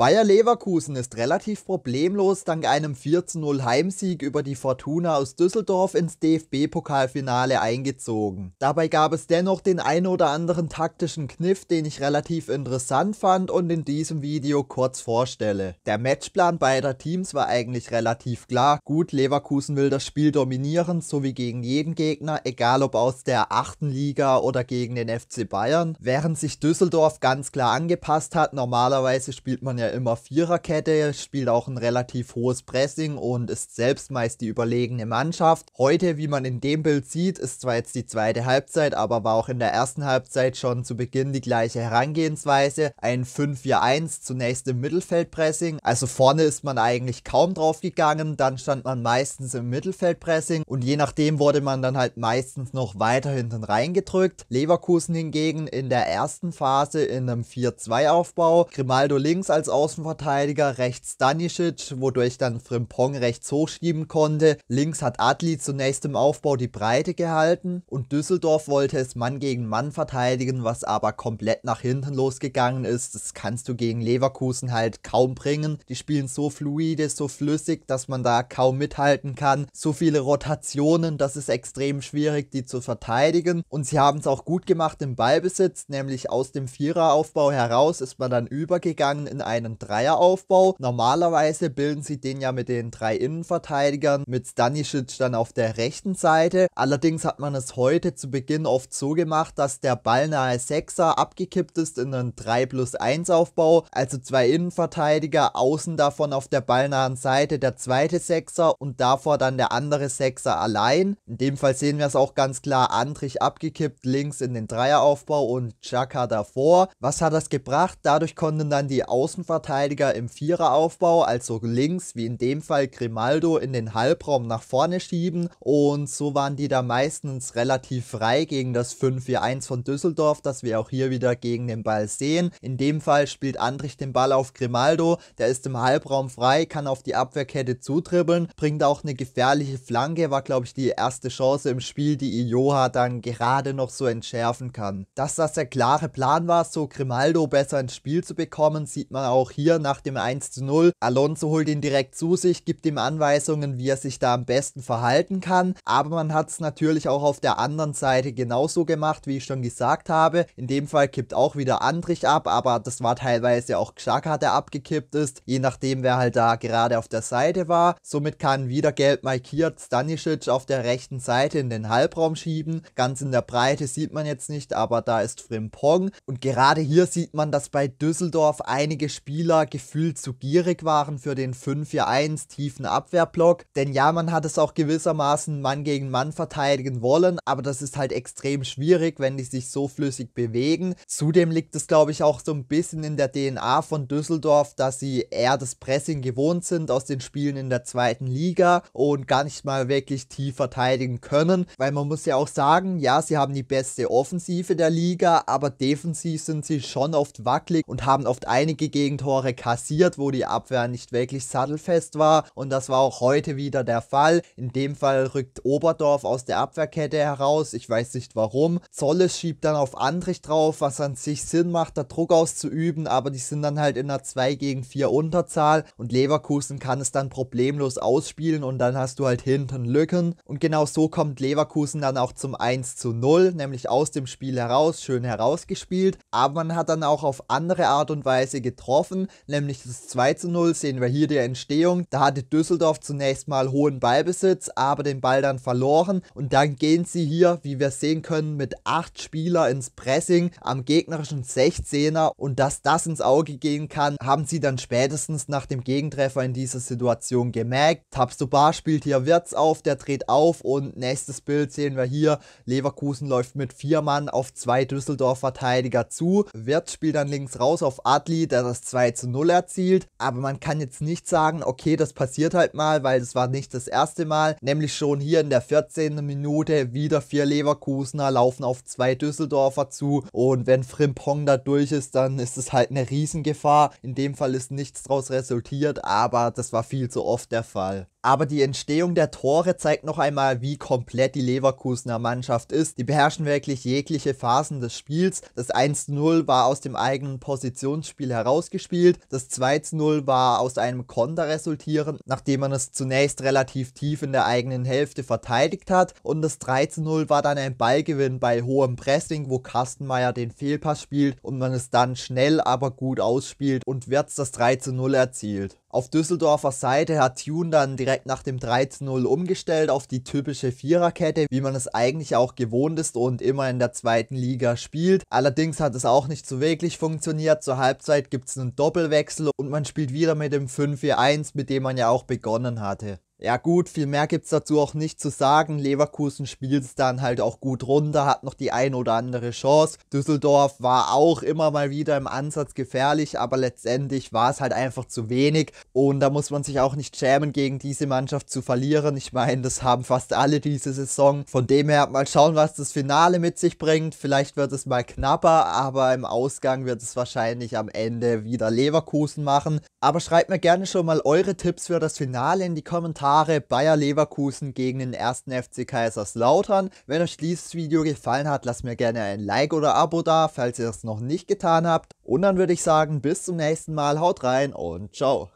Bayer Leverkusen ist relativ problemlos dank einem 4-0 Heimsieg über die Fortuna aus Düsseldorf ins DFB-Pokalfinale eingezogen. Dabei gab es dennoch den ein oder anderen taktischen Kniff, den ich relativ interessant fand und in diesem Video kurz vorstelle. Der Matchplan beider Teams war eigentlich relativ klar. Gut, Leverkusen will das Spiel dominieren, so wie gegen jeden Gegner, egal ob aus der 8. Liga oder gegen den FC Bayern, während sich Düsseldorf ganz klar angepasst hat. Normalerweise spielt man ja äh, immer Viererkette, spielt auch ein relativ hohes Pressing und ist selbst meist die überlegene Mannschaft. Heute, wie man in dem Bild sieht, ist zwar jetzt die zweite Halbzeit, aber war auch in der ersten Halbzeit schon zu Beginn die gleiche Herangehensweise. Ein 5-4-1 zunächst im Mittelfeldpressing, also vorne ist man eigentlich kaum drauf gegangen, dann stand man meistens im Mittelfeldpressing und je nachdem wurde man dann halt meistens noch weiter hinten reingedrückt. Leverkusen hingegen in der ersten Phase in einem 4-2-Aufbau, Grimaldo links als auch Außenverteidiger, rechts Stanisic, wodurch dann Frimpong rechts hochschieben konnte. Links hat Adli zunächst im Aufbau die Breite gehalten und Düsseldorf wollte es Mann gegen Mann verteidigen, was aber komplett nach hinten losgegangen ist. Das kannst du gegen Leverkusen halt kaum bringen. Die spielen so fluide, so flüssig, dass man da kaum mithalten kann. So viele Rotationen, das ist extrem schwierig, die zu verteidigen. Und sie haben es auch gut gemacht im Ballbesitz, nämlich aus dem Viereraufbau heraus ist man dann übergegangen in einen einen Dreieraufbau. Normalerweise bilden sie den ja mit den drei Innenverteidigern, mit Stanisic dann auf der rechten Seite. Allerdings hat man es heute zu Beginn oft so gemacht, dass der Ball nahe Sechser abgekippt ist in einen 3 plus 1 Aufbau, also zwei Innenverteidiger, außen davon auf der ballnahen Seite der zweite Sechser und davor dann der andere Sechser allein. In dem Fall sehen wir es auch ganz klar, Andrich abgekippt, links in den Dreieraufbau und Chaka davor. Was hat das gebracht? Dadurch konnten dann die Außenverteidiger Innenverteidiger im Viereraufbau, also links wie in dem Fall Grimaldo, in den Halbraum nach vorne schieben und so waren die da meistens relativ frei gegen das 5-4-1 von Düsseldorf, das wir auch hier wieder gegen den Ball sehen. In dem Fall spielt Andrich den Ball auf Grimaldo, der ist im Halbraum frei, kann auf die Abwehrkette zutribbeln, bringt auch eine gefährliche Flanke, war glaube ich die erste Chance im Spiel, die Ioha dann gerade noch so entschärfen kann. Dass das der klare Plan war, so Grimaldo besser ins Spiel zu bekommen, sieht man auch auch hier nach dem 1 zu 0. Alonso holt ihn direkt zu sich, gibt ihm Anweisungen, wie er sich da am besten verhalten kann. Aber man hat es natürlich auch auf der anderen Seite genauso gemacht, wie ich schon gesagt habe. In dem Fall kippt auch wieder Andrich ab, aber das war teilweise auch Xhaka, der abgekippt ist, je nachdem, wer halt da gerade auf der Seite war. Somit kann wieder gelb markiert Stanisic auf der rechten Seite in den Halbraum schieben. Ganz in der Breite sieht man jetzt nicht, aber da ist Frimpong. Und gerade hier sieht man, dass bei Düsseldorf einige Spieler Spieler gefühlt zu gierig waren für den 5-4-1 tiefen Abwehrblock. Denn ja, man hat es auch gewissermaßen Mann gegen Mann verteidigen wollen, aber das ist halt extrem schwierig, wenn die sich so flüssig bewegen. Zudem liegt es, glaube ich, auch so ein bisschen in der DNA von Düsseldorf, dass sie eher das Pressing gewohnt sind aus den Spielen in der zweiten Liga und gar nicht mal wirklich tief verteidigen können, weil man muss ja auch sagen, ja, sie haben die beste Offensive der Liga, aber defensiv sind sie schon oft wackelig und haben oft einige gegen Gegentore kassiert, wo die Abwehr nicht wirklich sattelfest war. Und das war auch heute wieder der Fall. In dem Fall rückt Oberdorf aus der Abwehrkette heraus. Ich weiß nicht warum. Zolles schiebt dann auf Andrich drauf, was an sich Sinn macht, da Druck auszuüben. Aber die sind dann halt in einer 2 gegen 4 Unterzahl. Und Leverkusen kann es dann problemlos ausspielen. Und dann hast du halt hinten Lücken. Und genau so kommt Leverkusen dann auch zum 1 zu 0, nämlich aus dem Spiel heraus, schön herausgespielt. Aber man hat dann auch auf andere Art und Weise getroffen getroffen, nämlich das 2 zu 0, sehen wir hier die Entstehung. Da hatte Düsseldorf zunächst mal hohen Ballbesitz, aber den Ball dann verloren und dann gehen sie hier, wie wir sehen können, mit 8 Spieler ins Pressing am gegnerischen 16er und dass das ins Auge gehen kann, haben sie dann spätestens nach dem Gegentreffer in dieser Situation gemerkt. Tabsoba spielt hier Wirtz auf, der dreht auf und nächstes Bild sehen wir hier, Leverkusen läuft mit 4 Mann auf zwei Düsseldorf-Verteidiger zu. Wirtz spielt dann links raus auf Adli, der das 2 2 zu 0 erzielt. Aber man kann jetzt nicht sagen, okay, das passiert halt mal, weil es war nicht das erste Mal. Nämlich schon hier in der 14. Minute wieder vier Leverkusener laufen auf zwei Düsseldorfer zu. Und wenn Frimpong da durch ist, dann ist es halt eine Riesengefahr. In dem Fall ist nichts daraus resultiert, aber das war viel zu oft der Fall. Aber die Entstehung der Tore zeigt noch einmal, wie komplett die Leverkusener Mannschaft ist. Die beherrschen wirklich jegliche Phasen des Spiels. Das 1-0 war aus dem eigenen Positionsspiel herausgespielt. Das 2-0 war aus einem Konter resultierend, nachdem man es zunächst relativ tief in der eigenen Hälfte verteidigt hat. Und das 13-0 war dann ein Ballgewinn bei hohem Pressing, wo Kastenmeier den Fehlpass spielt und man es dann schnell, aber gut ausspielt und wird das 13-0 erzielt. Auf Düsseldorfer Seite hat Thune dann direkt nach dem 13-0 umgestellt auf die typische Viererkette, wie man es eigentlich auch gewohnt ist und immer in der zweiten Liga spielt. Allerdings hat es auch nicht so wirklich funktioniert. Zur Halbzeit gibt es einen Doppelwechsel und man spielt wieder mit dem 5-4-1, mit dem man ja auch begonnen hatte. Ja gut, viel mehr gibt es dazu auch nicht zu sagen. Leverkusen spielt es dann halt auch gut runter, hat noch die ein oder andere Chance. Düsseldorf war auch immer mal wieder im Ansatz gefährlich, aber letztendlich war es halt einfach zu wenig. Und da muss man sich auch nicht schämen, gegen diese Mannschaft zu verlieren. Ich meine, das haben fast alle diese Saison. Von dem her mal schauen, was das Finale mit sich bringt. Vielleicht wird es mal knapper, aber im Ausgang wird es wahrscheinlich am Ende wieder Leverkusen machen. Aber schreibt mir gerne schon mal eure Tipps für das Finale in die Kommentare Bayer Leverkusen gegen den ersten FC Kaiserslautern. Wenn euch dieses Video gefallen hat, lasst mir gerne ein Like oder Abo da, falls ihr es noch nicht getan habt. Und dann würde ich sagen, bis zum nächsten Mal, haut rein und ciao.